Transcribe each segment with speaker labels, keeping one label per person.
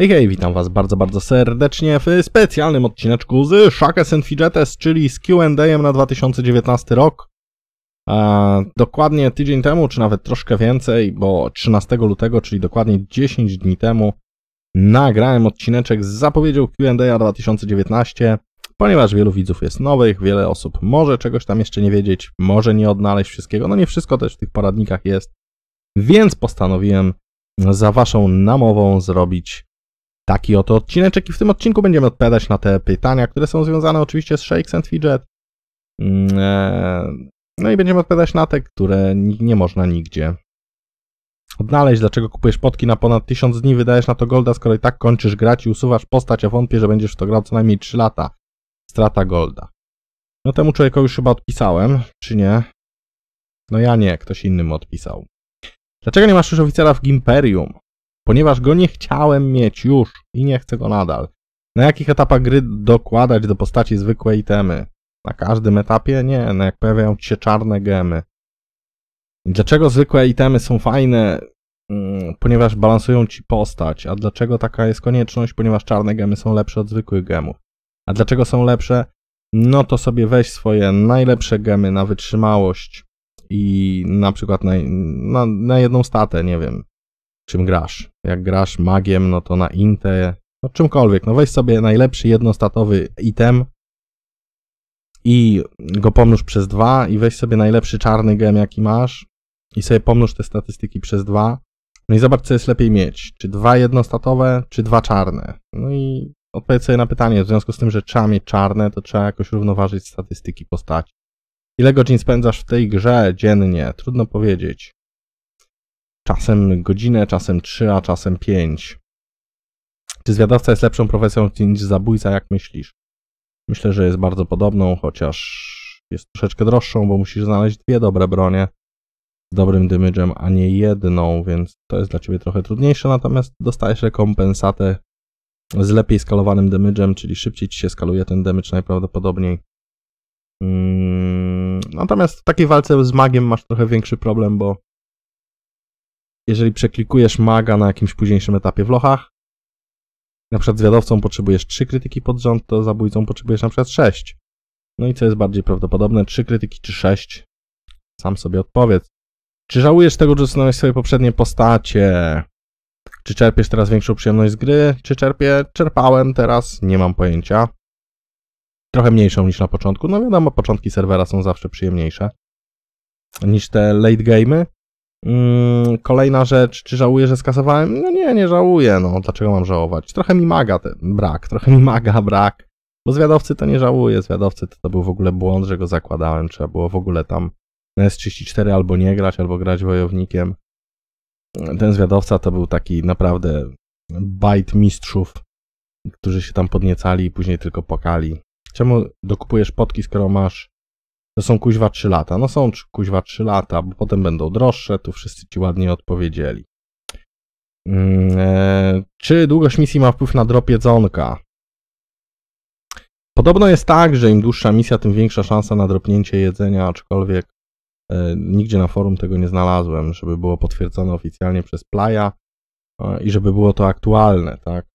Speaker 1: Hej, hej, witam was bardzo, bardzo serdecznie w specjalnym odcineczku z Shakes and Fidgetes, czyli z Q&A na 2019 rok. dokładnie tydzień temu, czy nawet troszkę więcej, bo 13 lutego, czyli dokładnie 10 dni temu, nagrałem odcineczek z zapowiedzią Q&A 2019, ponieważ wielu widzów jest nowych, wiele osób może czegoś tam jeszcze nie wiedzieć, może nie odnaleźć wszystkiego, no nie wszystko też w tych poradnikach jest, więc postanowiłem za waszą namową zrobić taki oto odcineczek i w tym odcinku będziemy odpowiadać na te pytania, które są związane oczywiście z Shakes and Fidget. Mm, e, no i będziemy odpowiadać na te, które nie można nigdzie odnaleźć. Dlaczego kupujesz potki na ponad 1000 dni, wydajesz na to golda, skoro i tak kończysz grać i usuwasz postać, a wątpię, że będziesz w to grał co najmniej 3 lata. Strata golda. No temu człowiekowi już chyba odpisałem, czy nie? No ja nie, ktoś inny mu odpisał. Dlaczego nie masz już oficera w Gimperium? ponieważ go nie chciałem mieć już i nie chcę go nadal. Na jakich etapach gry dokładać do postaci zwykłe itemy? Na każdym etapie? Nie, no jak pojawiają się czarne gemy. dlaczego zwykłe itemy są fajne? Mm, ponieważ balansują ci postać. A dlaczego taka jest konieczność? Ponieważ czarne gemy są lepsze od zwykłych gemów. A dlaczego są lepsze? No to sobie weź swoje najlepsze gemy na wytrzymałość i na przykład na, na, na jedną statę, nie wiem, czym grasz. Jak grasz magiem, no to na inte, no czymkolwiek. No weź sobie najlepszy jednostatowy item i go pomnóż przez dwa i weź sobie najlepszy czarny gem, jaki masz i sobie pomnóż te statystyki przez dwa. No i zobacz, co jest lepiej mieć. Czy dwa jednostatowe, czy dwa czarne. No i odpowiedz sobie na pytanie, w związku z tym, że trzeba mieć czarne, to trzeba jakoś równoważyć statystyki postaci. Ile godzin spędzasz w tej grze dziennie? Trudno powiedzieć czasem godzinę, czasem trzy, a czasem pięć. Czy zwiadowca jest lepszą profesją niż zabójca, jak myślisz? Myślę, że jest bardzo podobną, chociaż jest troszeczkę droższą, bo musisz znaleźć dwie dobre bronie z dobrym damage'em, a nie jedną, więc to jest dla ciebie trochę trudniejsze, natomiast dostajesz rekompensatę z lepiej skalowanym damage'em, czyli szybciej ci się skaluje ten damage najprawdopodobniej. Mm, natomiast w takiej walce z magiem masz trochę większy problem, bo jeżeli przeklikujesz maga na jakimś późniejszym etapie w lochach, na przykład z potrzebujesz 3 krytyki pod rząd, to zabójcą potrzebujesz na przykład 6. No i co jest bardziej prawdopodobne, 3 krytyki czy 6? Sam sobie odpowiedz. Czy żałujesz tego, że usunąłeś swoje poprzednie postacie? Czy czerpiesz teraz większą przyjemność z gry? Czy czerpię? Czerpałem teraz? Nie mam pojęcia. Trochę mniejszą niż na początku. No wiadomo, początki serwera są zawsze przyjemniejsze niż te late game'y. Mm, kolejna rzecz, czy żałuję, że skasowałem? No nie, nie żałuję, no dlaczego mam żałować? Trochę mi maga ten brak, trochę mi maga brak, bo zwiadowcy to nie żałuję, zwiadowcy to, to był w ogóle błąd, że go zakładałem, trzeba było w ogóle tam na S34 albo nie grać, albo grać wojownikiem. Ten zwiadowca to był taki naprawdę bajt mistrzów, którzy się tam podniecali i później tylko pokali. Czemu dokupujesz potki, skoro masz to są kuźwa 3 lata. No są kuźwa 3 lata, bo potem będą droższe, tu wszyscy ci ładnie odpowiedzieli. Yy, czy długość misji ma wpływ na drop jedzonka? Podobno jest tak, że im dłuższa misja, tym większa szansa na dropnięcie jedzenia, aczkolwiek yy, nigdzie na forum tego nie znalazłem, żeby było potwierdzone oficjalnie przez Playa yy, i żeby było to aktualne, tak?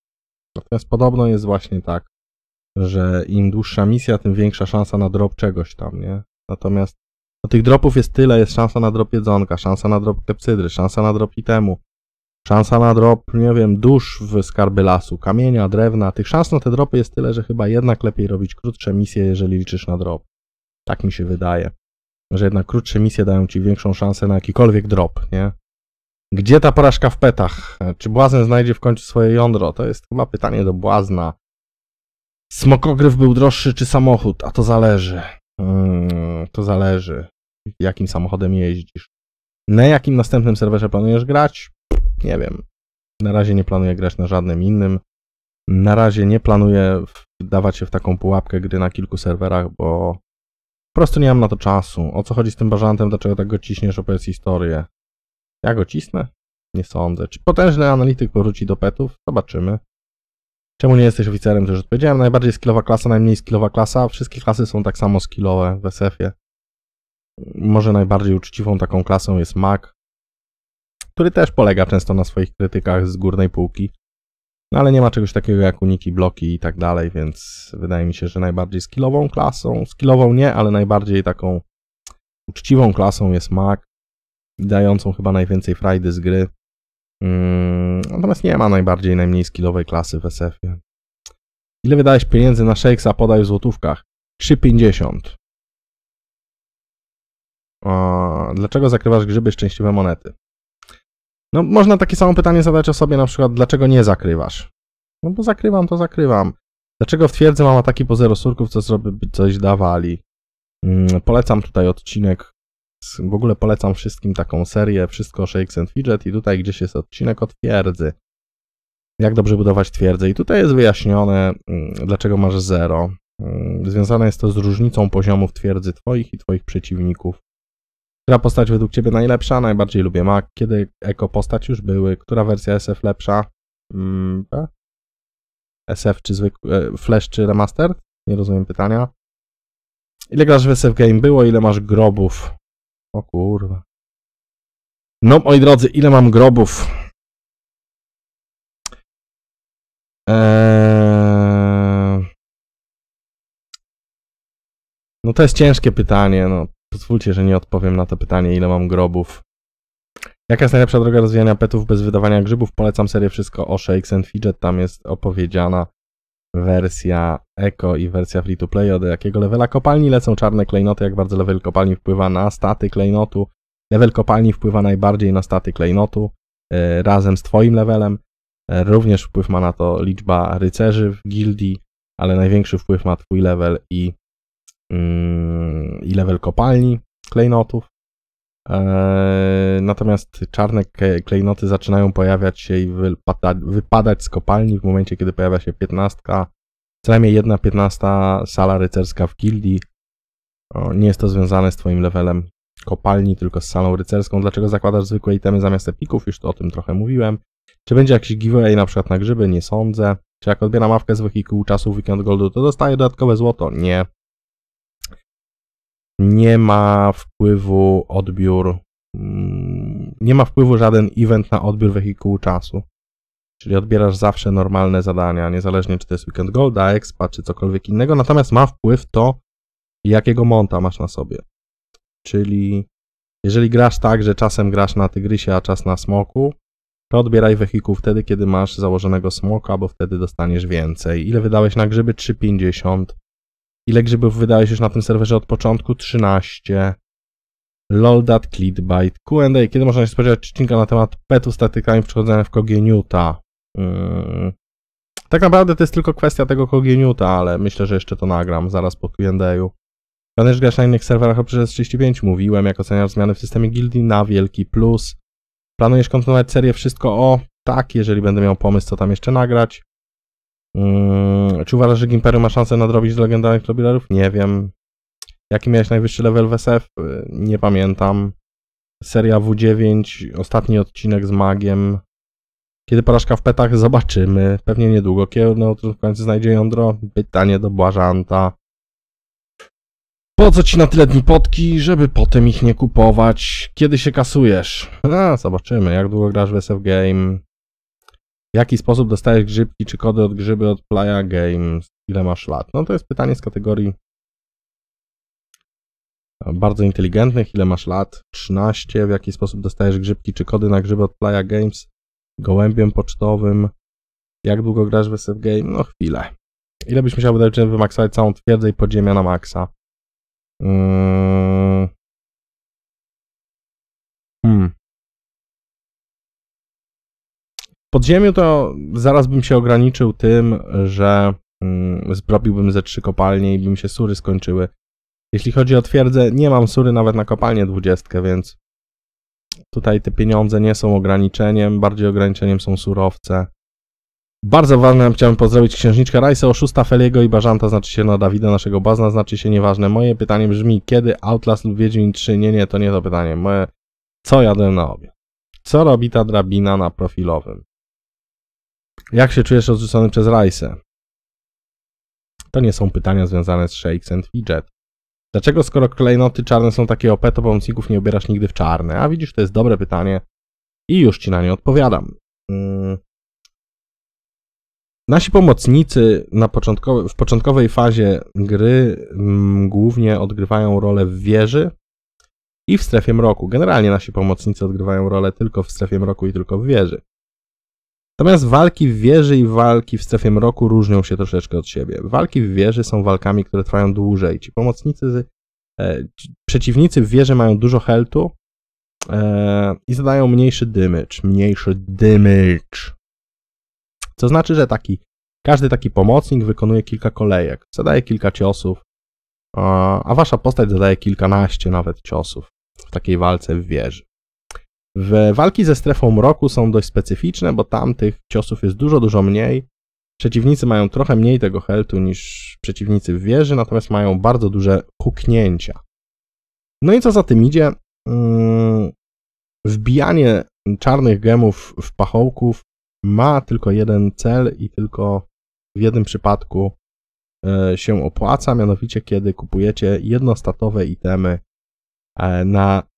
Speaker 1: Natomiast podobno jest właśnie tak że im dłuższa misja, tym większa szansa na drop czegoś tam, nie? Natomiast no, tych dropów jest tyle, jest szansa na drop jedzonka, szansa na drop klepsydry, szansa na drop itemu, szansa na drop, nie wiem, dusz w skarby lasu, kamienia, drewna. Tych szans na te dropy jest tyle, że chyba jednak lepiej robić krótsze misje, jeżeli liczysz na drop. Tak mi się wydaje. Że jednak krótsze misje dają ci większą szansę na jakikolwiek drop, nie? Gdzie ta porażka w petach? Czy błazen znajdzie w końcu swoje jądro? To jest chyba pytanie do błazna. Smokogryw był droższy czy samochód? A to zależy. Hmm, to zależy, jakim samochodem jeździsz. Na jakim następnym serwerze planujesz grać? Nie wiem. Na razie nie planuję grać na żadnym innym. Na razie nie planuję dawać się w taką pułapkę gry na kilku serwerach, bo po prostu nie mam na to czasu. O co chodzi z tym bażantem? Dlaczego tak go ciśniesz? Opowiedz historię. Ja go cisnę? Nie sądzę. Czy potężny analityk powróci do petów? Zobaczymy. Czemu nie jesteś oficerem? To już odpowiedziałem. Najbardziej skillowa klasa, najmniej skillowa klasa. Wszystkie klasy są tak samo skillowe w SF-ie. Może najbardziej uczciwą taką klasą jest mag, który też polega często na swoich krytykach z górnej półki. No ale nie ma czegoś takiego jak uniki, bloki i tak dalej, więc wydaje mi się, że najbardziej skillową klasą, skillową nie, ale najbardziej taką uczciwą klasą jest mag, dającą chyba najwięcej frajdy z gry. Mm, natomiast nie ma najbardziej, najmniej skillowej klasy w SF-ie. Ile wydałeś pieniędzy na Shakesa? Podaj w złotówkach. 3,50. dlaczego zakrywasz grzyby szczęśliwe monety? No, można takie samo pytanie zadać o sobie, na przykład, dlaczego nie zakrywasz? No bo zakrywam, to zakrywam. Dlaczego w twierdzy mam ataki po zero surków, co zrobi, coś dawali? Mm, polecam tutaj odcinek w ogóle polecam wszystkim taką serię, wszystko Shakes and Fidget i tutaj gdzieś jest odcinek o twierdzy. Jak dobrze budować twierdzę. I tutaj jest wyjaśnione, mm, dlaczego masz zero. Mm, związane jest to z różnicą poziomów twierdzy twoich i twoich przeciwników. Która postać według ciebie najlepsza? Najbardziej lubię Mac. Kiedy eko postać już były? Która wersja SF lepsza? Hmm, SF czy zwykły, e, Flash czy Remaster? Nie rozumiem pytania. Ile grasz w SF Game było? Ile masz grobów? O kurwa. No, moi drodzy, ile mam grobów? Eee... No to jest ciężkie pytanie, no. Pozwólcie, że nie odpowiem na to pytanie, ile mam grobów. Jaka jest najlepsza droga rozwijania petów bez wydawania grzybów? Polecam serię Wszystko o Shakes and Fidget, tam jest opowiedziana wersja Eco i wersja Free to Play, ode jakiego levela kopalni lecą czarne klejnoty, jak bardzo level kopalni wpływa na staty klejnotu. Level kopalni wpływa najbardziej na staty klejnotu e, razem z Twoim levelem. E, również wpływ ma na to liczba rycerzy w gildii, ale największy wpływ ma Twój level i, mm, i level kopalni klejnotów. Eee, natomiast czarne klejnoty zaczynają pojawiać się i wypadać z kopalni w momencie, kiedy pojawia się piętnastka, co najmniej jedna piętnasta sala rycerska w gildii. Nie jest to związane z twoim levelem kopalni, tylko z salą rycerską. Dlaczego zakładasz zwykłe itemy zamiast epików? Już o tym trochę mówiłem. Czy będzie jakiś giveaway na przykład na grzyby? Nie sądzę. Czy jak odbieram mawkę z wehikułu czasu Weekend Goldu, to dostaję dodatkowe złoto? Nie nie ma wpływu odbiór, mm, nie ma wpływu żaden event na odbiór wehikułu czasu. Czyli odbierasz zawsze normalne zadania, niezależnie czy to jest Weekend Golda, Expa, czy cokolwiek innego, natomiast ma wpływ to, jakiego monta masz na sobie. Czyli jeżeli grasz tak, że czasem grasz na Tygrysie, a czas na Smoku, to odbieraj wehikuł wtedy, kiedy masz założonego Smoka, bo wtedy dostaniesz więcej. Ile wydałeś na grzyby? 3,50. Ile grzybów wydałeś już na tym serwerze od początku? 13. Loldat Clitbite. Q&A. Kiedy można się spodziewać odcinka na temat petu statykami przechodzenia w Kogieniuta? Yy. Tak naprawdę to jest tylko kwestia tego Kogieniuta, ale myślę, że jeszcze to nagram zaraz po Q&A. Planujesz grać na innych serwerach oprócz 35 Mówiłem, jak oceniasz zmiany w systemie gildii na wielki plus. Planujesz kontynuować serię Wszystko o? Tak, jeżeli będę miał pomysł, co tam jeszcze nagrać. Mm, czy uważasz, że Gimpery ma szansę nadrobić legendarnych trobilerów? Nie wiem. Jaki miałeś najwyższy level w SF? Y, nie pamiętam. Seria W9, ostatni odcinek z Magiem. Kiedy porażka w petach? Zobaczymy. Pewnie niedługo. Kiedy w końcu znajdzie jądro? Pytanie do Błażanta. Po co ci na tyle dni potki, żeby potem ich nie kupować? Kiedy się kasujesz? A, zobaczymy. Jak długo grasz w SF Game? W jaki sposób dostajesz grzybki czy kody od grzyby od Playa Games? Ile masz lat? No to jest pytanie z kategorii e, bardzo inteligentnych. Ile masz lat? 13. W jaki sposób dostajesz grzybki czy kody na grzyby od Playa Games? Gołębiem pocztowym. Jak długo grasz w SF Game? No chwilę. Ile byś musiał wydać, żeby wymaksować całą twierdzę i podziemia na maksa? Mm. Hmm. podziemiu to zaraz bym się ograniczył tym, że mm, zrobiłbym ze trzy kopalnie i bym się sury skończyły. Jeśli chodzi o twierdzę, nie mam sury nawet na kopalnię dwudziestkę, więc tutaj te pieniądze nie są ograniczeniem, bardziej ograniczeniem są surowce. Bardzo ważne, chciałbym pozdrowić księżniczkę Rajsa, oszusta Feliego i Bażanta, znaczy się na Dawida, naszego bazna, znaczy się nieważne. Moje pytanie brzmi, kiedy Outlast lub Wiedźmin 3? Nie, nie, to nie to pytanie. Moje, co jadłem na obiad? Co robi ta drabina na profilowym? Jak się czujesz odrzucony przez Rajse? To nie są pytania związane z Shakes and Fidget. Dlaczego skoro klejnoty czarne są takie OP, to pomocników nie ubierasz nigdy w czarne? A widzisz, to jest dobre pytanie i już ci na nie odpowiadam. Hmm. Nasi pomocnicy na początkowe, w początkowej fazie gry mm, głównie odgrywają rolę w wieży i w strefie mroku. Generalnie nasi pomocnicy odgrywają rolę tylko w strefie mroku i tylko w wieży. Natomiast walki w wieży i walki w strefie mroku różnią się troszeczkę od siebie. Walki w wieży są walkami, które trwają dłużej. Ci pomocnicy, e, ci przeciwnicy w wieży mają dużo heltu e, i zadają mniejszy damage. Mniejszy damage. Co znaczy, że taki, każdy taki pomocnik wykonuje kilka kolejek. Zadaje kilka ciosów, a wasza postać zadaje kilkanaście nawet ciosów w takiej walce w wieży. W walki ze strefą mroku są dość specyficzne, bo tam tych ciosów jest dużo, dużo mniej. Przeciwnicy mają trochę mniej tego heltu niż przeciwnicy w wieży, natomiast mają bardzo duże huknięcia. No i co za tym idzie, mm, wbijanie czarnych gemów w pachołków ma tylko jeden cel i tylko w jednym przypadku e, się opłaca, mianowicie kiedy kupujecie jednostatowe itemy e, na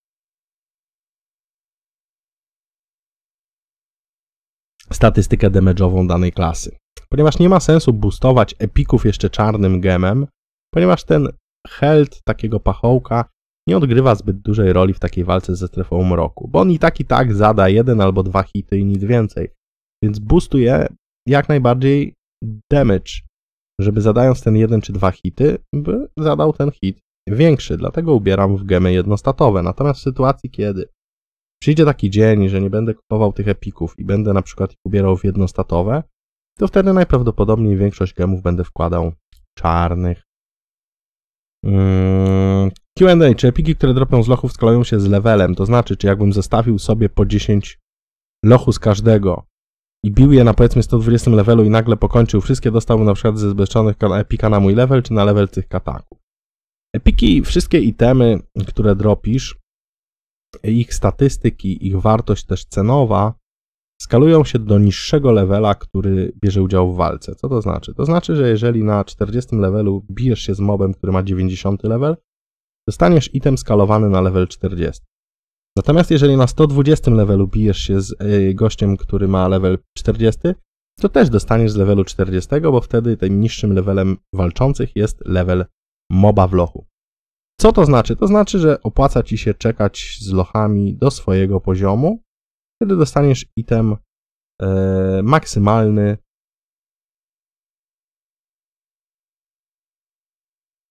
Speaker 1: statystykę damage'ową danej klasy. Ponieważ nie ma sensu boostować epików jeszcze czarnym gemem, ponieważ ten held takiego pachołka nie odgrywa zbyt dużej roli w takiej walce ze strefą mroku, bo on i tak i tak zada jeden albo dwa hity i nic więcej. Więc boostuje jak najbardziej damage, żeby zadając ten jeden czy dwa hity, by zadał ten hit większy. Dlatego ubieram w gemy jednostatowe. Natomiast w sytuacji, kiedy przyjdzie taki dzień, że nie będę kupował tych epików i będę na przykład ubierał w jednostatowe, to wtedy najprawdopodobniej większość gemów będę wkładał czarnych. Mm, Q&A. Czy epiki, które dropią z lochów skalają się z levelem? To znaczy, czy jakbym zestawił sobie po 10 lochu z każdego i bił je na powiedzmy 120 levelu i nagle pokończył wszystkie, dostałbym na przykład ze zbezczonych epika na mój level, czy na level tych kataków? Epiki, wszystkie itemy, które dropisz, ich statystyki, ich wartość też cenowa skalują się do niższego levela, który bierze udział w walce. Co to znaczy? To znaczy, że jeżeli na 40 levelu bijesz się z mobem, który ma 90 level, dostaniesz item skalowany na level 40. Natomiast jeżeli na 120 levelu bijesz się z e, gościem, który ma level 40, to też dostaniesz z levelu 40, bo wtedy tym niższym levelem walczących jest level moba w lochu. Co to znaczy? To znaczy, że opłaca ci się czekać z lochami do swojego poziomu, kiedy dostaniesz item e, maksymalny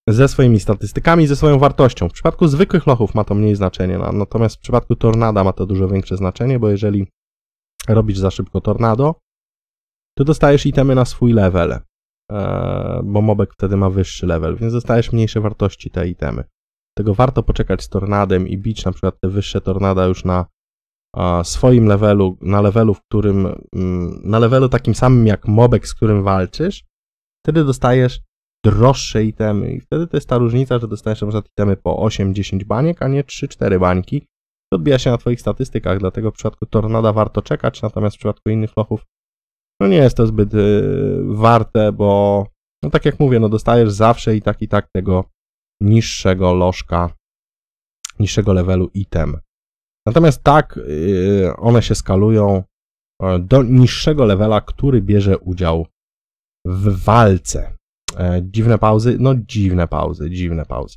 Speaker 1: ze swoimi statystykami, ze swoją wartością. W przypadku zwykłych lochów ma to mniej znaczenie, no, natomiast w przypadku tornada ma to dużo większe znaczenie, bo jeżeli robisz za szybko tornado, to dostajesz itemy na swój level, e, bo mobek wtedy ma wyższy level, więc dostajesz mniejsze wartości te itemy. Dlatego warto poczekać z tornadem i bić na przykład te wyższe tornada już na swoim levelu, na levelu, w którym, mm, na levelu takim samym jak mobek, z którym walczysz, wtedy dostajesz droższe itemy i wtedy to jest ta różnica, że dostajesz przykład itemy po 8-10 baniek, a nie 3-4 bańki. To odbija się na Twoich statystykach, dlatego w przypadku Tornada warto czekać, natomiast w przypadku innych lochów no nie jest to zbyt y, warte, bo no tak jak mówię, no dostajesz zawsze i tak i tak tego niższego lożka, niższego levelu item. Natomiast tak, y, one się skalują e, do niższego levela, który bierze udział w walce. E, dziwne pauzy? No dziwne pauzy, dziwne pauzy.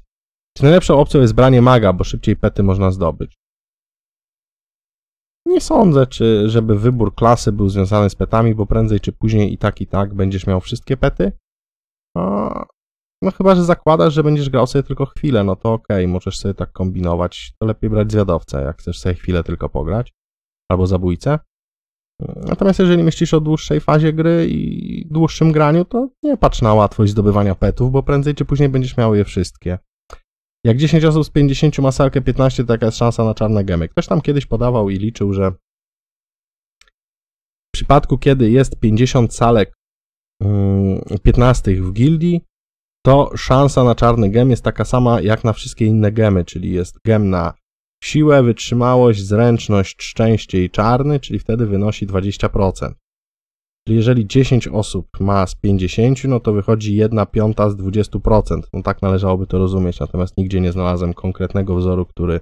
Speaker 1: Czy najlepszą opcją jest branie maga, bo szybciej pety można zdobyć? Nie sądzę, czy żeby wybór klasy był związany z petami, bo prędzej czy później i tak i tak będziesz miał wszystkie pety. No chyba, że zakładasz, że będziesz grał sobie tylko chwilę, no to okej, okay, możesz sobie tak kombinować. To lepiej brać zwiadowcę, jak chcesz sobie chwilę tylko pograć. Albo zabójcę. Natomiast jeżeli myślisz o dłuższej fazie gry i dłuższym graniu, to nie patrz na łatwość zdobywania petów, bo prędzej czy później będziesz miał je wszystkie. Jak 10 osób z 50 ma salkę 15, to jaka jest szansa na czarne gemy? Ktoś tam kiedyś podawał i liczył, że w przypadku, kiedy jest 50 salek 15 mm, w gildii, to szansa na czarny gem jest taka sama jak na wszystkie inne gemy, czyli jest gem na siłę, wytrzymałość, zręczność, szczęście i czarny, czyli wtedy wynosi 20%. Czyli jeżeli 10 osób ma z 50, no to wychodzi 1 piąta z 20%. No tak należałoby to rozumieć, natomiast nigdzie nie znalazłem konkretnego wzoru, który,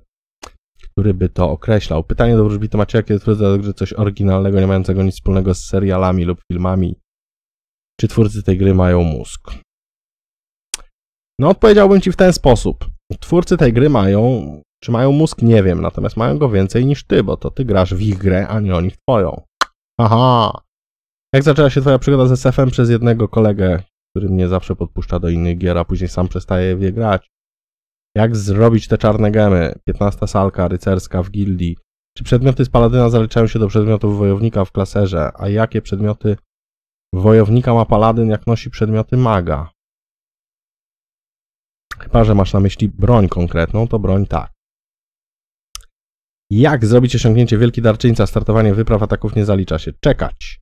Speaker 1: który by to określał. Pytanie do wróżbity macie, kiedy twierdzę, że coś oryginalnego, nie mającego nic wspólnego z serialami lub filmami? Czy twórcy tej gry mają mózg? No odpowiedziałbym ci w ten sposób. Twórcy tej gry mają, czy mają mózg, nie wiem, natomiast mają go więcej niż ty, bo to ty grasz w ich grę, a nie oni w twoją. Aha. Jak zaczęła się twoja przygoda ze SF-em przez jednego kolegę, który mnie zawsze podpuszcza do innych gier, a później sam przestaje w je grać? Jak zrobić te czarne gemy? 15 salka rycerska w gildii. Czy przedmioty z paladyna zaliczają się do przedmiotów wojownika w klaserze? A jakie przedmioty wojownika ma paladyn, jak nosi przedmioty maga? Chyba, że masz na myśli broń konkretną, to broń tak. Jak zrobić osiągnięcie Wielki Darczyńca? Startowanie wypraw ataków nie zalicza się. Czekać.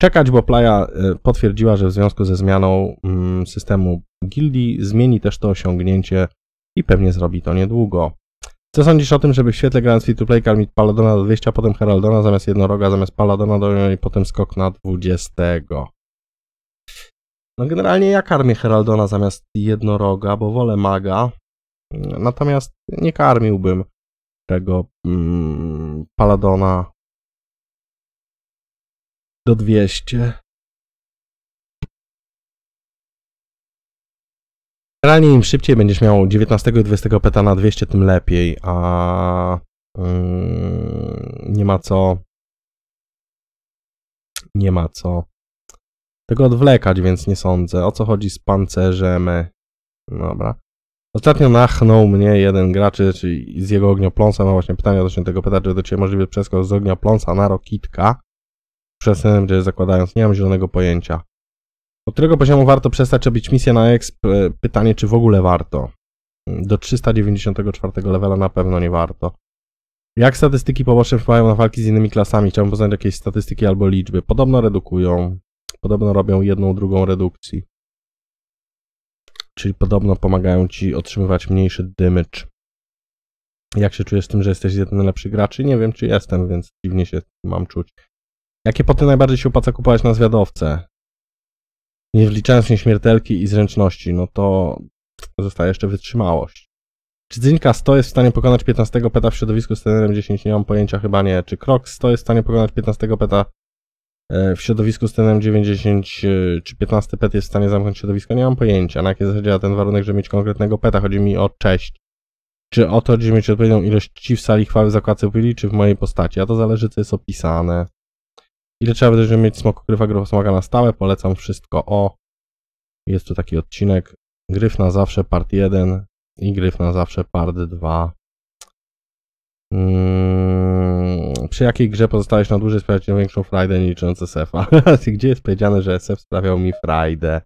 Speaker 1: Czekać, bo Playa e, potwierdziła, że w związku ze zmianą mm, systemu gildii zmieni też to osiągnięcie i pewnie zrobi to niedługo. Co sądzisz o tym, żeby w świetle grając free to play karmić Paladona do 200, potem Heraldona zamiast Jednoroga, zamiast Paladona do i potem skok na 20? No generalnie ja karmię Heraldona zamiast jednoroga, bo wolę maga. Natomiast nie karmiłbym tego mm, Paladona do 200. Generalnie im szybciej będziesz miał 19 i 20 peta na 200, tym lepiej, a mm, nie ma co nie ma co tego odwlekać, więc nie sądzę. O co chodzi z pancerzem? No dobra. Ostatnio nachnął mnie jeden gracz, czyli z jego ogniopląsa, ma właśnie pytanie odnośnie tego pytać, czy do Ciebie możliwy przeskok z ogniopląsa na rokitka, przesynem, że zakładając, nie mam zielonego pojęcia. Od którego poziomu warto przestać robić misję na exp? E, pytanie, czy w ogóle warto. Do 394 levela na pewno nie warto. Jak statystyki poboczne wpływają na walki z innymi klasami? Chciałbym poznać jakieś statystyki albo liczby. Podobno redukują podobno robią jedną, drugą redukcji. Czyli podobno pomagają ci otrzymywać mniejszy damage. Jak się czujesz z tym, że jesteś jeden z najlepszych graczy? Nie wiem, czy jestem, więc dziwnie się mam czuć. Jakie poty najbardziej się opłaca kupować na zwiadowce? Nie wliczając nieśmiertelki i zręczności, no to zostaje jeszcze wytrzymałość. Czy Dzinka 100 jest w stanie pokonać 15 peta w środowisku z trenerem 10? Nie mam pojęcia, chyba nie. Czy Krok 100 jest w stanie pokonać 15 peta E, w środowisku z tenem 90 czy 15 pet jest w stanie zamknąć środowisko, nie mam pojęcia. Na jakie zasadzie ten warunek, żeby mieć konkretnego peta? Chodzi mi o cześć. Czy o to, żeby mieć odpowiednią ilość ci w sali chwały zakładce pili, czy w mojej postaci? A to zależy, co jest opisane. Ile trzeba wydać, żeby mieć smokokrywa gryfa smoka na stałe? Polecam wszystko o. Jest tu taki odcinek. Gryf na zawsze part 1 i gryf na zawsze part 2. Hmm przy jakiej grze pozostałeś na dłużej sprawiać większą frajdę niż licząc SF-a? Gdzie jest powiedziane, że SF sprawiał mi frajdę?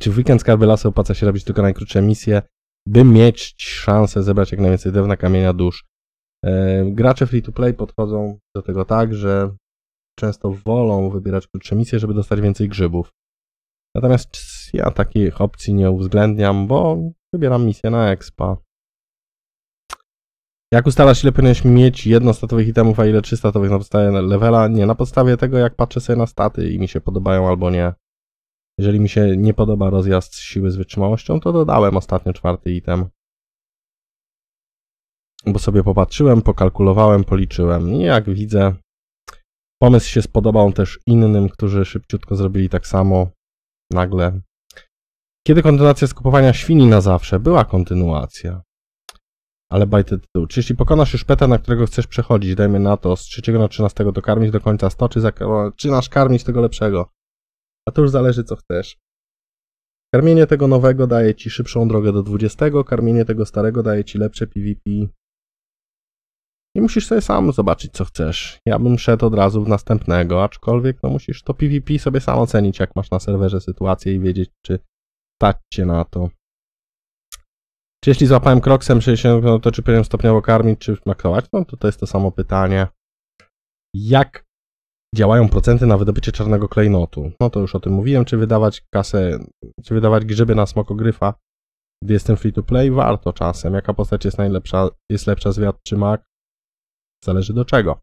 Speaker 1: Czy w weekend skarby lasu opłaca się robić tylko najkrótsze misje, by mieć szansę zebrać jak najwięcej drewna, kamienia, dusz? E, gracze free-to-play podchodzą do tego tak, że często wolą wybierać krótsze misje, żeby dostać więcej grzybów. Natomiast ja takich opcji nie uwzględniam, bo wybieram misję na expa. Jak ustalasz, ile powinieneś mieć jednostatowych itemów, a ile trzystatowych na no podstawie levela? Nie, na podstawie tego, jak patrzę sobie na staty i mi się podobają albo nie. Jeżeli mi się nie podoba rozjazd siły z wytrzymałością, to dodałem ostatnio czwarty item. Bo sobie popatrzyłem, pokalkulowałem, policzyłem i jak widzę, pomysł się spodobał też innym, którzy szybciutko zrobili tak samo, nagle. Kiedy kontynuacja skupowania świni na zawsze? Była kontynuacja ale bajty tytuł. Czy jeśli pokonasz już peta, na którego chcesz przechodzić, dajmy na to, z 3 na 13 dokarmić do końca 100, czy, czy karmić tego lepszego? A to już zależy co chcesz. Karmienie tego nowego daje ci szybszą drogę do 20, karmienie tego starego daje ci lepsze PvP. I musisz sobie sam zobaczyć, co chcesz. Ja bym szedł od razu w następnego, aczkolwiek no musisz to PvP sobie sam ocenić, jak masz na serwerze sytuację i wiedzieć, czy stać cię na to. Czy jeśli złapałem kroksem 60, no to czy powinienem stopniowo karmić, czy makrować? No to to jest to samo pytanie. Jak działają procenty na wydobycie czarnego klejnotu? No to już o tym mówiłem. Czy wydawać kasę, czy wydawać grzyby na smokogryfa, gdy jestem free to play? Warto czasem. Jaka postać jest najlepsza, jest lepsza, zwiat czy mak? Zależy do czego.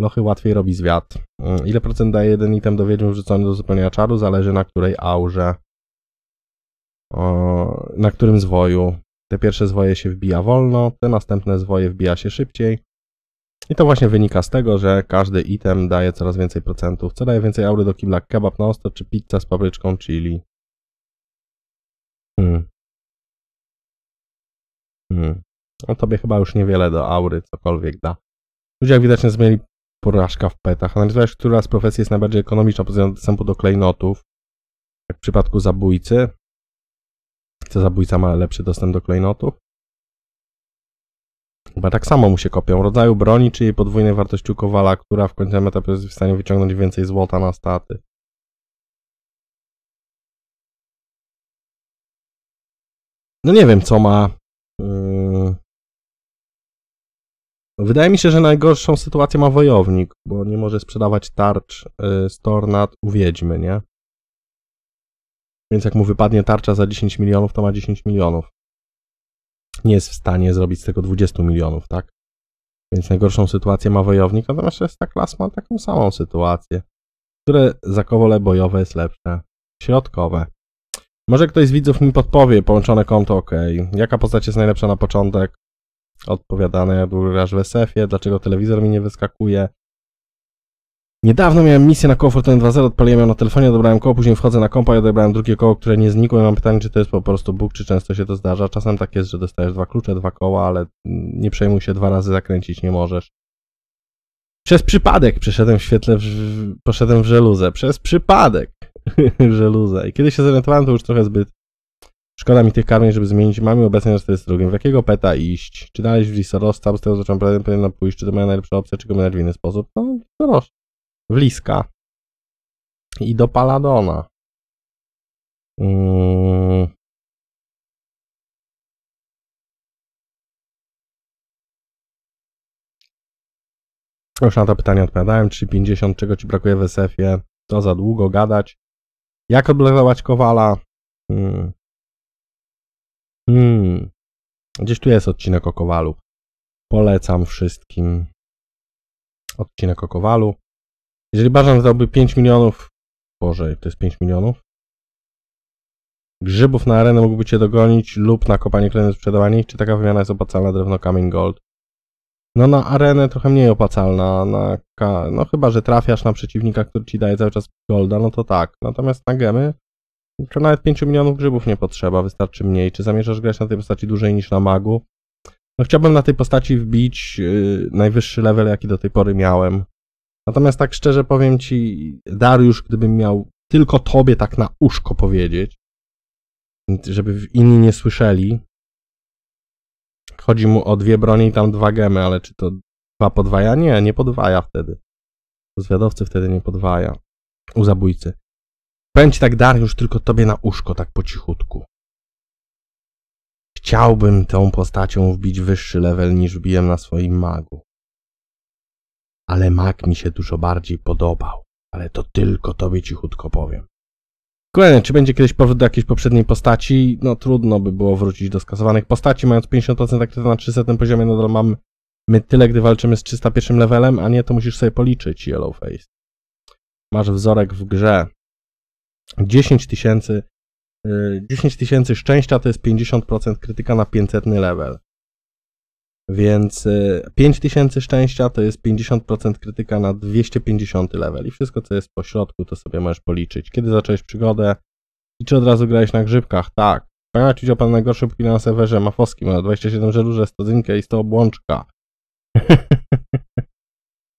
Speaker 1: Lochy łatwiej robi zwiat. Mm, ile procent daje jeden item do wiedźmy wrzucony do zupełnienia czaru? Zależy na której aurze na którym zwoju te pierwsze zwoje się wbija wolno, te następne zwoje wbija się szybciej. I to właśnie wynika z tego, że każdy item daje coraz więcej procentów. Co daje więcej aury do kibla? Kebab na ostro czy pizza z papryczką chili? Hmm. Hmm. No tobie chyba już niewiele do aury cokolwiek da. Ludzie jak widać nie zmienili porażka w petach. Analizujesz, która z profesji jest najbardziej ekonomiczna pod względem dostępu do klejnotów. Jak w przypadku zabójcy co zabójca ma lepszy dostęp do klejnotu? Chyba tak samo mu się kopią. Rodzaju broni, czyli podwójnej wartości kowala, która w końcu etapie jest w stanie wyciągnąć więcej złota na staty. No nie wiem, co ma... Yy, wydaje mi się, że najgorszą sytuację ma wojownik, bo nie może sprzedawać tarcz yy, z yy, tornad nie? Więc jak mu wypadnie tarcza za 10 milionów, to ma 10 milionów. Nie jest w stanie zrobić z tego 20 milionów, tak? Więc najgorszą sytuację ma wojownik, natomiast reszta klas ma taką samą sytuację. Które zakowole bojowe jest lepsze? Środkowe. Może ktoś z widzów mi podpowie, połączone konto, ok. Jaka postać jest najlepsza na początek? Odpowiadane, ja był w SF-ie, dlaczego telewizor mi nie wyskakuje? Niedawno miałem misję na koło Fortune 2.0, odpaliłem ją na telefonie, odebrałem koło, później wchodzę na kompa i odebrałem drugie koło, które nie znikło i mam pytanie, czy to jest po prostu bóg, czy często się to zdarza. Czasem tak jest, że dostajesz dwa klucze, dwa koła, ale nie przejmuj się, dwa razy zakręcić nie możesz. Przez przypadek przeszedłem w świetle, w, poszedłem w żeluzę. Przez przypadek w żeluzę. I kiedy się zorientowałem, to już trochę zbyt Szkoda mi tych kamień, żeby zmienić. Mamy obecnie na 42. W jakiego peta iść? Czy znaleźć w Lisorosta? Z tego zacząłem pewnie pójść. Czy to moja najlepsza opcja, czy go na inny sposób? No, Lisorost. Wliska. I do Paladona. Mm. Już na to pytanie odpowiadałem. 3,50, czego ci brakuje w SF-ie? To za długo gadać. Jak odblokować Kowala? Hmm. Hmm. Gdzieś tu jest odcinek o Kowalu. Polecam wszystkim odcinek o Kowalu. Jeżeli Barzan zdałby 5 milionów, Boże, to jest 5 milionów, grzybów na arenę mógłby cię dogonić lub na kopanie kleny sprzedawanie czy taka wymiana jest opłacalna drewno kamień gold. No na arenę trochę mniej opłacalna, na ka... no chyba, że trafiasz na przeciwnika, który ci daje cały czas golda, no to tak. Natomiast na gemy to nawet 5 milionów grzybów nie potrzeba, wystarczy mniej. Czy zamierzasz grać na tej postaci dłużej niż na magu? No chciałbym na tej postaci wbić yy, najwyższy level, jaki do tej pory miałem. Natomiast tak szczerze powiem ci, Dariusz, gdybym miał tylko tobie tak na uszko powiedzieć, żeby inni nie słyszeli, chodzi mu o dwie broni i tam dwa gemy, ale czy to dwa podwaja? Nie, nie podwaja wtedy. Zwiadowcy wtedy nie podwaja. U zabójcy. Pędź tak Dariusz tylko tobie na uszko, tak po cichutku. Chciałbym tą postacią wbić wyższy level niż wbiłem na swoim magu ale mak mi się dużo bardziej podobał. Ale to tylko tobie cichutko powiem. Kolejne, czy będzie kiedyś powrót do jakiejś poprzedniej postaci? No trudno by było wrócić do skasowanych postaci, mając 50% aktywa na 300 poziomie, No to mamy my tyle, gdy walczymy z 301 levelem, a nie, to musisz sobie policzyć, Yellowface. Masz wzorek w grze. 10 tysięcy 10 y, tysięcy szczęścia to jest 50% krytyka na 500 level. Więc 5000 y, szczęścia to jest 50% krytyka na 250 level i wszystko co jest po środku to sobie możesz policzyć. Kiedy zacząłeś przygodę i czy od razu grałeś na grzybkach? Tak. Pamiętacie o pan najgorsze póki na serwerze Mafowski ma 27 żeluże, 100 dzinkę i 100 obłączka.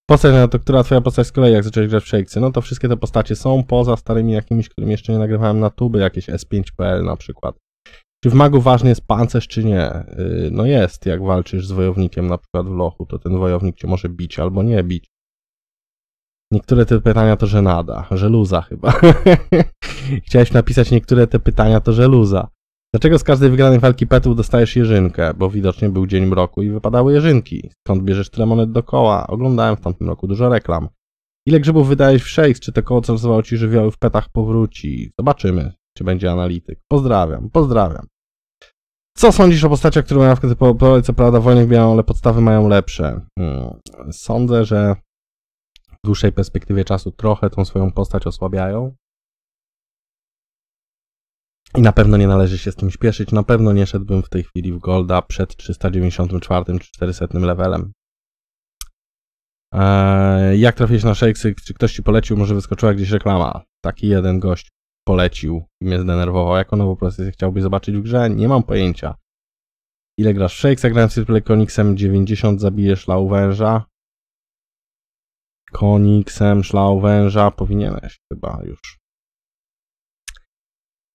Speaker 1: Postać na to, która twoja postać z kolei, jak zacząłeś grać w Shakesy? No to wszystkie te postacie są, poza starymi jakimiś, którymi jeszcze nie nagrywałem na tuby, jakieś S5.pl na przykład. Czy w magu ważny jest pancerz, czy nie? Y, no jest, jak walczysz z wojownikiem na przykład w lochu, to ten wojownik cię może bić albo nie bić. Niektóre te pytania to żenada, żeluza chyba. Chciałeś napisać niektóre te pytania to żeluza. Dlaczego z każdej wygranej walki petów dostajesz jeżynkę? Bo widocznie był dzień mroku i wypadały jeżynki. Skąd bierzesz tyle monet do koła? Oglądałem w tamtym roku dużo reklam. Ile grzybów wydajesz w Shakes? Czy to koło, co nazywało ci żywioły w petach powróci? Zobaczymy czy będzie analityk. Pozdrawiam, pozdrawiam. Co sądzisz o postaciach, które mają w Katypole? Co prawda Wojnik biorą, ale podstawy mają lepsze. Hmm. Sądzę, że w dłuższej perspektywie czasu trochę tą swoją postać osłabiają. I na pewno nie należy się z tym śpieszyć. Na pewno nie szedłbym w tej chwili w Golda przed 394 czy 400 levelem. Eee, jak trafiłeś na Shakespeare? Czy ktoś ci polecił? Może wyskoczyła gdzieś reklama? Taki jeden gość polecił i mnie zdenerwował. Jak ono po prostu zobaczyć w grze? Nie mam pojęcia. Ile grasz w Shakes? Grałem z Triple Konixem 90, zabijesz szlał węża. Koniksem, szlał węża. Powinieneś chyba już.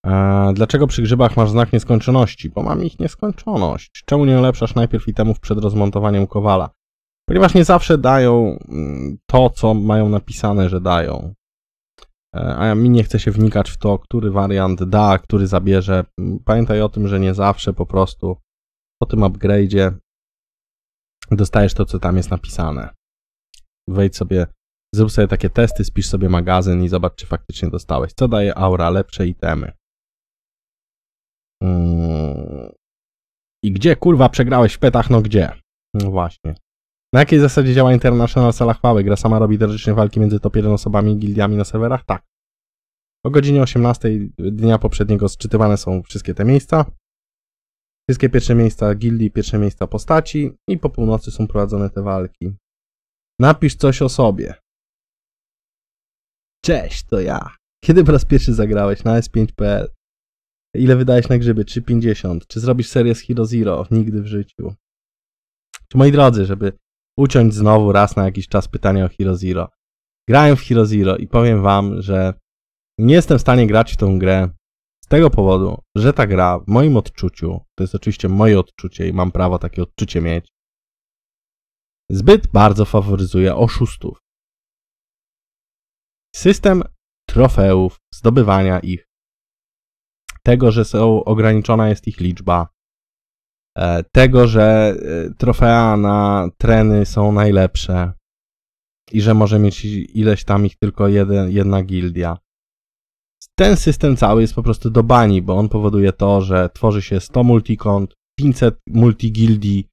Speaker 1: Eee, dlaczego przy grzybach masz znak nieskończoności? Bo mam ich nieskończoność. Czemu nie ulepszasz najpierw itemów przed rozmontowaniem kowala? Ponieważ nie zawsze dają mm, to, co mają napisane, że dają. E, a mi nie chce się wnikać w to, który wariant da, który zabierze. Mm, pamiętaj o tym, że nie zawsze po prostu po tym upgrade'zie dostajesz to, co tam jest napisane. Wejdź sobie, zrób sobie takie testy, spisz sobie magazyn i zobacz, czy faktycznie dostałeś. Co daje aura, lepsze itemy. Mm. I gdzie kurwa przegrałeś w petach? No gdzie? No właśnie. Na jakiej zasadzie działa International Sala Chwały? Gra sama robi drastycznie walki między top 1 osobami i gildiami na serwerach? Tak. O godzinie 18 dnia poprzedniego odczytywane są wszystkie te miejsca. Wszystkie pierwsze miejsca gildii, pierwsze miejsca postaci i po północy są prowadzone te walki. Napisz coś o sobie. Cześć, to ja. Kiedy po raz pierwszy zagrałeś na s5.pl? Ile wydajesz na grzyby? 3,50. Czy zrobisz serię z Hero Zero? Nigdy w życiu. Czy moi drodzy, żeby uciąć znowu raz na jakiś czas pytanie o Hero Zero. Grałem w Hero Zero i powiem wam, że nie jestem w stanie grać w tą grę z tego powodu, że ta gra w moim odczuciu, to jest oczywiście moje odczucie i mam prawo takie odczucie mieć, zbyt bardzo faworyzuje oszustów. System trofeów, zdobywania ich, tego, że są ograniczona jest ich liczba, E, tego, że e, trofea na treny są najlepsze i że może mieć ileś tam ich tylko jeden, jedna gildia. Ten system cały jest po prostu do bani, bo on powoduje to, że tworzy się 100 multikont, 500 multigildi,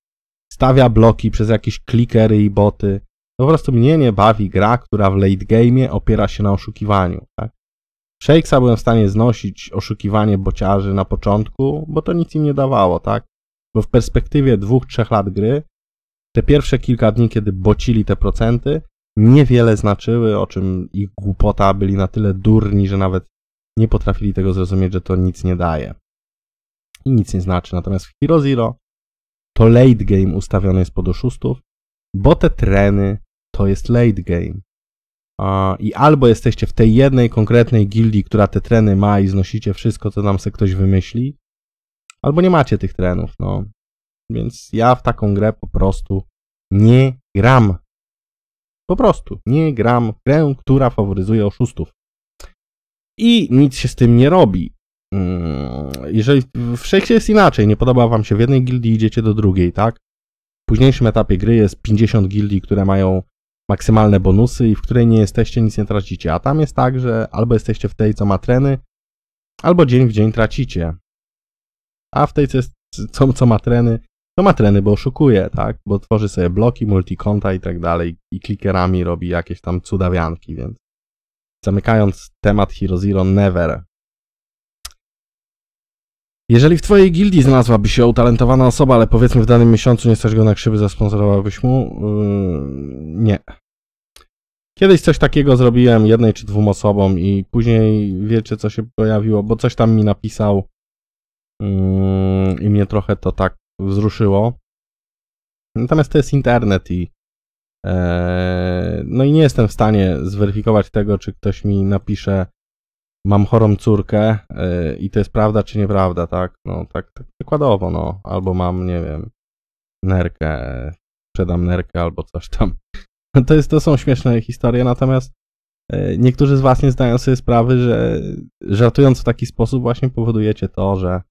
Speaker 1: stawia bloki przez jakieś klikery i boty. Po prostu mnie nie bawi gra, która w late game'ie opiera się na oszukiwaniu. Tak? Shakesa byłem w stanie znosić oszukiwanie bociarzy na początku, bo to nic im nie dawało, tak? Bo w perspektywie dwóch, trzech lat gry, te pierwsze kilka dni, kiedy bocili te procenty, niewiele znaczyły, o czym ich głupota byli na tyle durni, że nawet nie potrafili tego zrozumieć, że to nic nie daje. I nic nie znaczy. Natomiast w Hero Zero to late game ustawione jest pod oszustów, bo te treny to jest late game. I albo jesteście w tej jednej konkretnej gildii, która te treny ma i znosicie wszystko, co nam se ktoś wymyśli, albo nie macie tych trenów, no. Więc ja w taką grę po prostu nie gram. Po prostu nie gram w grę, która faworyzuje oszustów. I nic się z tym nie robi. Mm, jeżeli w jest inaczej, nie podoba wam się w jednej gildii, idziecie do drugiej, tak? W późniejszym etapie gry jest 50 gildii, które mają maksymalne bonusy i w której nie jesteście, nic nie tracicie. A tam jest tak, że albo jesteście w tej, co ma treny, albo dzień w dzień tracicie. A w tej, co, jest, co, co ma treny, to ma treny, bo oszukuje, tak? Bo tworzy sobie bloki, multikonta i tak dalej i klikerami robi jakieś tam cudawianki, więc zamykając temat Hero Zero Never. Jeżeli w twojej gildii znalazłaby się utalentowana osoba, ale powiedzmy w danym miesiącu nie stać go na krzywy, zasponsorowałbyś mu? Yy, nie. Kiedyś coś takiego zrobiłem jednej czy dwóm osobom i później wiecie co się pojawiło, bo coś tam mi napisał Mm, i mnie trochę to tak wzruszyło. Natomiast to jest internet i e, no i nie jestem w stanie zweryfikować tego, czy ktoś mi napisze mam chorą córkę e, i to jest prawda czy nieprawda, tak? No tak, tak przykładowo, no. Albo mam, nie wiem, nerkę, sprzedam nerkę albo coś tam. No to, jest, to są śmieszne historie, natomiast e, niektórzy z was nie zdają sobie sprawy, że żartując w taki sposób właśnie powodujecie to, że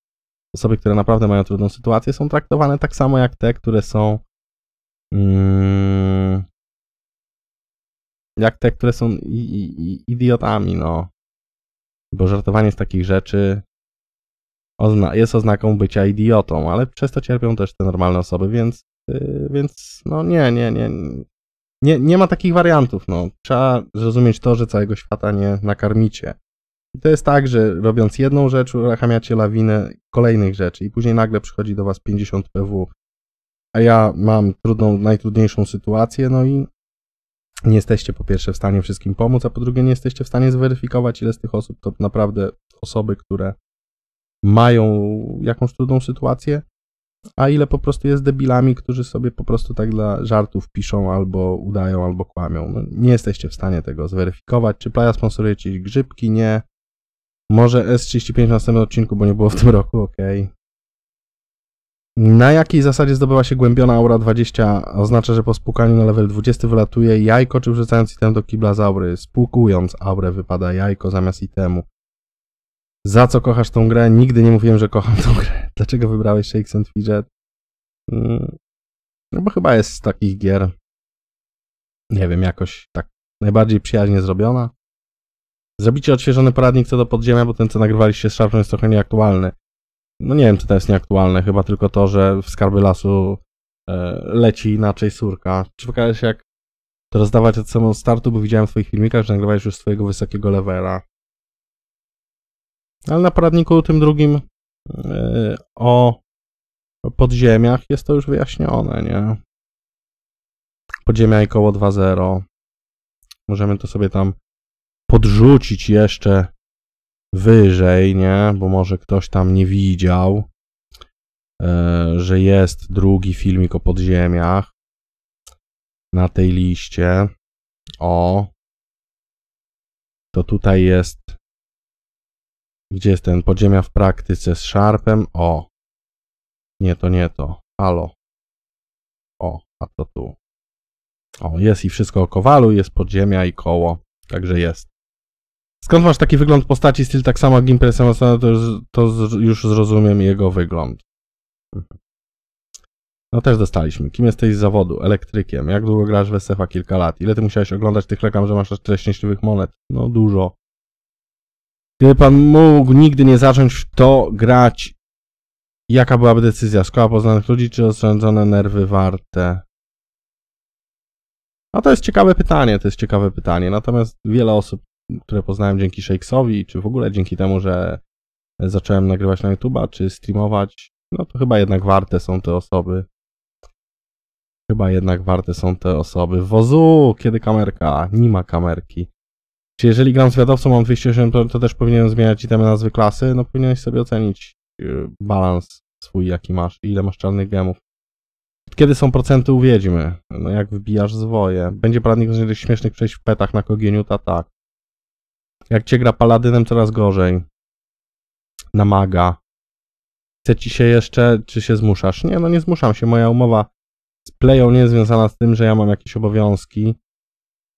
Speaker 1: osoby, które naprawdę mają trudną sytuację, są traktowane tak samo jak te, które są. Mm, jak te, które są i, i, idiotami, no. Bo żartowanie z takich rzeczy ozna jest oznaką bycia idiotą, ale przez to cierpią też te normalne osoby, więc, yy, więc no nie, nie, nie, nie. Nie ma takich wariantów, no. Trzeba zrozumieć to, że całego świata nie nakarmicie to jest tak, że robiąc jedną rzecz, uruchamiacie lawinę kolejnych rzeczy i później nagle przychodzi do was 50 PW, a ja mam trudną, najtrudniejszą sytuację, no i nie jesteście po pierwsze w stanie wszystkim pomóc, a po drugie nie jesteście w stanie zweryfikować, ile z tych osób to naprawdę osoby, które mają jakąś trudną sytuację, a ile po prostu jest debilami, którzy sobie po prostu tak dla żartów piszą albo udają, albo kłamią. No, nie jesteście w stanie tego zweryfikować. Czy Playa sponsoruje ci grzybki? Nie. Może S35 w następnym odcinku, bo nie było w tym roku, okej. Okay. Na jakiej zasadzie zdobyła się głębiona aura 20? Oznacza, że po spłukaniu na level 20 wylatuje jajko, czy wrzucając item do kibla z aury. Spłukując aurę wypada jajko zamiast itemu. Za co kochasz tą grę? Nigdy nie mówiłem, że kocham tą grę. Dlaczego wybrałeś Shakes and Fidget? Mm, no bo chyba jest z takich gier, nie wiem, jakoś tak najbardziej przyjaźnie zrobiona. Zrobicie odświeżony poradnik co do podziemia, bo ten, co nagrywaliście z szarpem jest trochę nieaktualny. No nie wiem, czy to jest nieaktualne, chyba tylko to, że w skarby lasu e, leci inaczej surka. Czy się jak to rozdawać od samego startu, bo widziałem w twoich filmikach, że nagrywałeś już swojego wysokiego levela. Ale na poradniku tym drugim e, o podziemiach jest to już wyjaśnione, nie? Podziemia i koło 2.0. Możemy to sobie tam podrzucić jeszcze wyżej, nie? Bo może ktoś tam nie widział, e, że jest drugi filmik o podziemiach na tej liście. O. To tutaj jest. Gdzie jest ten podziemia w praktyce z szarpem? O. Nie, to nie to. Halo. O, a to tu. O, jest i wszystko o kowalu, jest podziemia i koło. Także jest. Skąd masz taki wygląd postaci, styl tak samo jak Gimpel to, już, to już zrozumiem jego wygląd. No też dostaliśmy. Kim jesteś z zawodu? Elektrykiem. Jak długo grasz w sefa? Kilka lat. Ile ty musiałeś oglądać tych reklam, że masz aż tyle szczęśliwych monet? No dużo. Gdyby pan mógł nigdy nie zacząć w to grać, jaka byłaby decyzja? Szkoła poznanych ludzi czy oszczędzone nerwy warte? No to jest ciekawe pytanie, to jest ciekawe pytanie. Natomiast wiele osób które poznałem dzięki Shakesowi, czy w ogóle dzięki temu, że zacząłem nagrywać na YouTube'a, czy streamować, no to chyba jednak warte są te osoby. Chyba jednak warte są te osoby. Wozu, kiedy kamerka? Nie ma kamerki. Czy jeżeli gram z wiadowcą, mam 280, to, to też powinienem zmieniać itemy nazwy klasy? No powinieneś sobie ocenić yy, balans swój, jaki masz i ile masz czarnych gemów. Kiedy są procenty u wiedźmy? No jak wbijasz zwoje. Będzie prawnik z śmiesznych przejść w petach na ta Tak. Jak cię gra paladynem, coraz gorzej. Namaga. Chce ci się jeszcze, czy się zmuszasz? Nie, no nie zmuszam się. Moja umowa z Playą nie jest związana z tym, że ja mam jakieś obowiązki,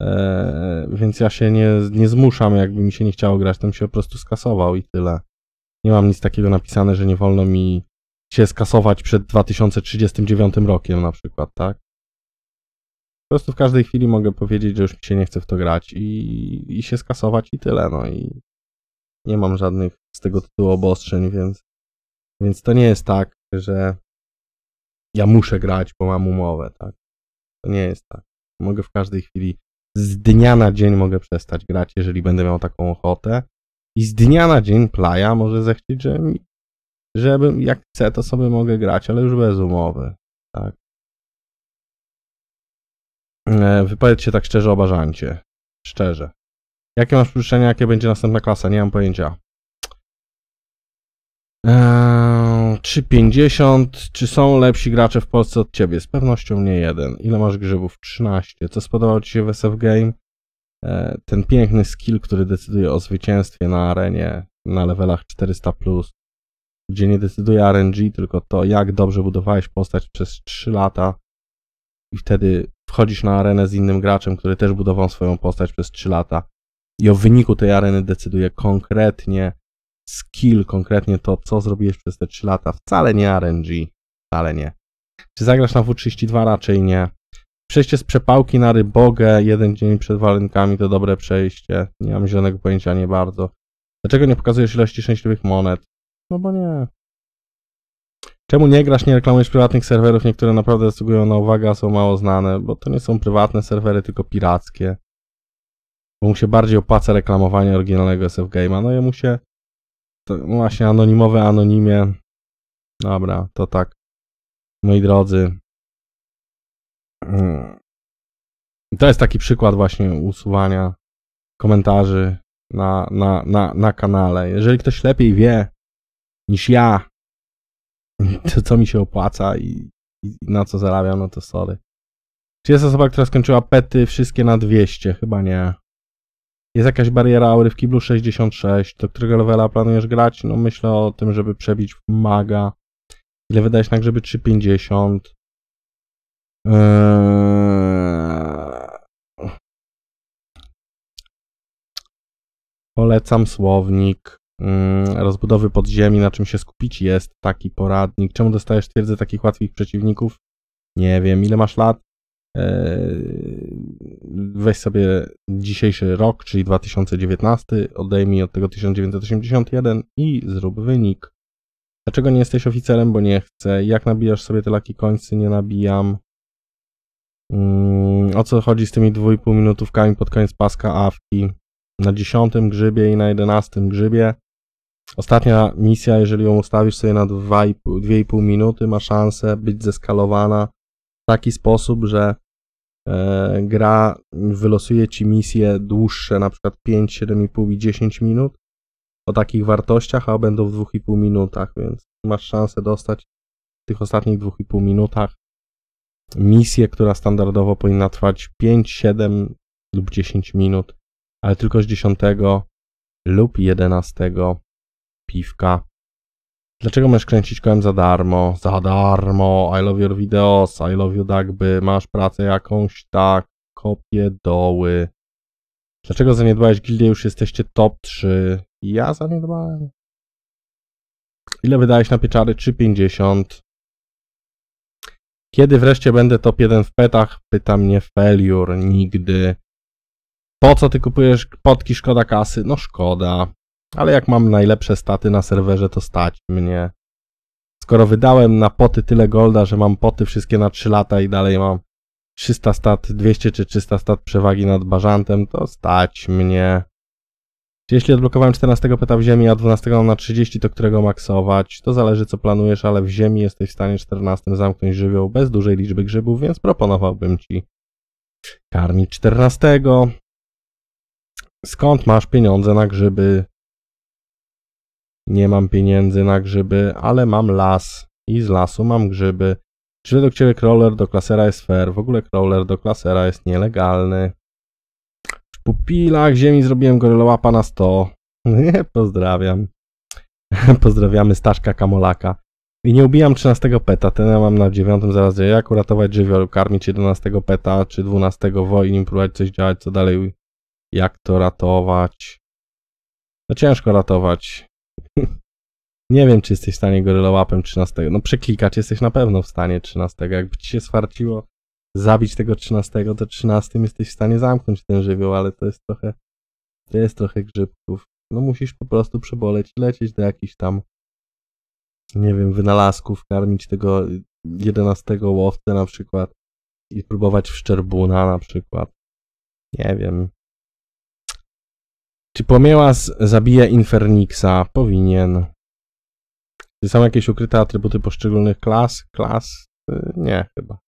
Speaker 1: e, więc ja się nie, nie zmuszam. Jakby mi się nie chciało grać, to bym się po prostu skasował i tyle. Nie mam nic takiego napisane, że nie wolno mi się skasować przed 2039 rokiem na przykład, tak? po prostu w każdej chwili mogę powiedzieć, że już mi się nie chce w to grać i, i się skasować i tyle, no i nie mam żadnych z tego tytułu obostrzeń, więc, więc to nie jest tak, że ja muszę grać, bo mam umowę, tak. To nie jest tak. Mogę w każdej chwili, z dnia na dzień mogę przestać grać, jeżeli będę miał taką ochotę i z dnia na dzień playa może zechcieć, że mi, żebym, jak chcę, to sobie mogę grać, ale już bez umowy, tak. E, wypowiedz się tak szczerze o Bażancie. Szczerze. Jakie masz przypuszczenia, jakie będzie następna klasa? Nie mam pojęcia. Eee, czy 50? Czy są lepsi gracze w Polsce od ciebie? Z pewnością nie jeden. Ile masz grzybów? 13. Co spodobał ci się w SF Game? Eee, ten piękny skill, który decyduje o zwycięstwie na arenie na levelach 400+, plus, gdzie nie decyduje RNG, tylko to, jak dobrze budowałeś postać przez 3 lata i wtedy wchodzisz na arenę z innym graczem, który też budował swoją postać przez 3 lata i o wyniku tej areny decyduje konkretnie skill, konkretnie to, co zrobiłeś przez te 3 lata. Wcale nie RNG, wcale nie. Czy zagrasz na W32? Raczej nie. Przejście z przepałki na rybogę jeden dzień przed walenkami to dobre przejście. Nie mam zielonego pojęcia, nie bardzo. Dlaczego nie pokazujesz ilości szczęśliwych monet? No bo nie. Czemu nie grasz, nie reklamujesz prywatnych serwerów? Niektóre naprawdę zasługują na uwagę, są mało znane, bo to nie są prywatne serwery, tylko pirackie. Bo mu się bardziej opłaca reklamowanie oryginalnego SF Game'a. No mu się... To właśnie anonimowe anonimie. Dobra, to tak. Moi drodzy. Mm. To jest taki przykład właśnie usuwania komentarzy na, na, na, na kanale. Jeżeli ktoś lepiej wie niż ja, to co mi się opłaca i, i na co zarabiam, no to sorry. Czy jest osoba, która skończyła pety wszystkie na 200? Chyba nie. Jest jakaś bariera aury w kiblu 66. Do którego levela planujesz grać? No myślę o tym, żeby przebić maga. Ile wydajesz na grzeby 350. Eee... Polecam słownik. Mm, rozbudowy podziemi, na czym się skupić, jest taki poradnik. Czemu dostajesz twierdzę takich łatwych przeciwników? Nie wiem, ile masz lat? Eee, weź sobie dzisiejszy rok, czyli 2019, odejmij od tego 1981 i zrób wynik. Dlaczego nie jesteś oficerem? Bo nie chcę. Jak nabijasz sobie te laki końcy? Nie nabijam. Mm, o co chodzi z tymi 2,5 minutówkami pod koniec paska awki? Na 10 grzybie i na 11 grzybie Ostatnia misja, jeżeli ją ustawisz sobie na 2,5 minuty, ma szansę być zeskalowana w taki sposób, że e, gra wylosuje ci misje dłuższe, na przykład 5, 7,5 i 10 minut o takich wartościach, a będą w 2,5 minutach, więc masz szansę dostać w tych ostatnich 2,5 minutach misję, która standardowo powinna trwać 5, 7 lub 10 minut, ale tylko z 10 lub 11 piwka. Dlaczego masz kręcić kołem za darmo? Za darmo, I love your videos, I love you dagby, masz pracę jakąś, tak, kopie doły. Dlaczego zaniedbałeś gildię, już jesteście top 3? Ja zaniedbałem. Ile wydajesz na pieczary? 3,50. Kiedy wreszcie będę top 1 w petach? Pyta mnie Feliur. Nigdy. Po co ty kupujesz potki? Szkoda kasy. No szkoda. Ale jak mam najlepsze staty na serwerze, to stać mnie. Skoro wydałem na poty tyle golda, że mam poty wszystkie na 3 lata i dalej mam 300 stat, 200 czy 300 stat przewagi nad Barzantem, to stać mnie. Jeśli odblokowałem 14 peta w ziemi, a 12 mam na 30, to którego maksować? To zależy co planujesz, ale w ziemi jesteś w stanie 14 zamknąć żywioł bez dużej liczby grzybów, więc proponowałbym ci karmić 14. Skąd masz pieniądze na grzyby? nie mam pieniędzy na grzyby, ale mam las i z lasu mam grzyby. Czy według Ciebie crawler do klasera jest fair? W ogóle crawler do klasera jest nielegalny. W pupilach ziemi zrobiłem gorylołapa na 100. Pozdrawiam. Pozdrawiamy Staszka Kamolaka. I nie ubijam 13 peta, ten ja mam na 9 zaraz. Jak uratować żywioł, karmić 11 peta czy 12 wojni, próbować coś działać, co dalej, jak to ratować. No ciężko ratować. Nie wiem, czy jesteś w stanie Gorilla Łapem 13. No przeklikać jesteś na pewno w stanie 13. Jakby ci się swarciło zabić tego 13, to 13 jesteś w stanie zamknąć ten żywioł, ale to jest trochę to jest trochę grzybków. No musisz po prostu przeboleć i lecieć do jakichś tam nie wiem, wynalazków, karmić tego 11 łowcę na przykład i próbować w szczerbuna na przykład. Nie wiem. Czy Pomiełas zabija Infernixa? Powinien. Czy są jakieś ukryte atrybuty poszczególnych klas? Klas? Y, nie, chyba.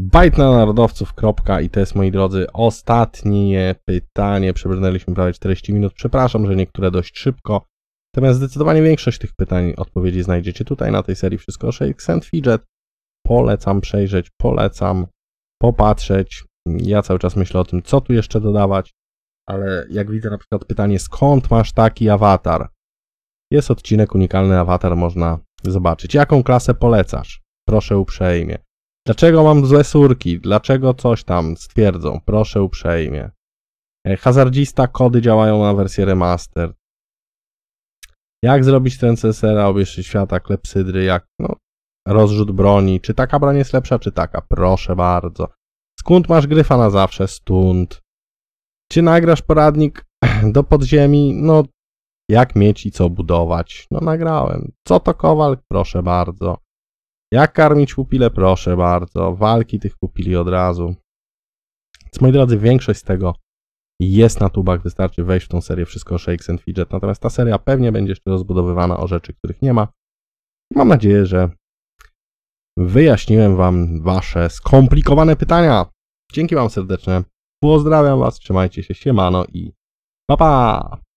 Speaker 1: Bajt na narodowców, kropka. I to jest, moi drodzy, ostatnie pytanie. Przebrnęliśmy prawie 40 minut. Przepraszam, że niektóre dość szybko. Natomiast zdecydowanie większość tych pytań, odpowiedzi znajdziecie tutaj na tej serii Wszystko o Shakes and Fidget. Polecam przejrzeć, polecam popatrzeć. Ja cały czas myślę o tym, co tu jeszcze dodawać ale jak widzę na przykład pytanie, skąd masz taki awatar? Jest odcinek unikalny awatar, można zobaczyć. Jaką klasę polecasz? Proszę uprzejmie. Dlaczego mam złe surki? Dlaczego coś tam stwierdzą? Proszę uprzejmie. E, hazardzista kody działają na wersję remaster. Jak zrobić ten CSR-a, świata, klepsydry, jak no, rozrzut broni. Czy taka broń jest lepsza, czy taka? Proszę bardzo. Skąd masz gryfa na zawsze? Stunt. Czy nagrasz poradnik do podziemi? No, jak mieć i co budować? No, nagrałem. Co to kowal? Proszę bardzo. Jak karmić pupile? Proszę bardzo. Walki tych pupili od razu. Więc, moi drodzy, większość z tego jest na tubach. Wystarczy wejść w tą serię wszystko Shakes and Fidget. Natomiast ta seria pewnie będzie jeszcze rozbudowywana o rzeczy, których nie ma. I mam nadzieję, że wyjaśniłem Wam Wasze skomplikowane pytania. Dzięki Wam serdecznie. Pozdrawiam Was, trzymajcie się, siemano i pa pa!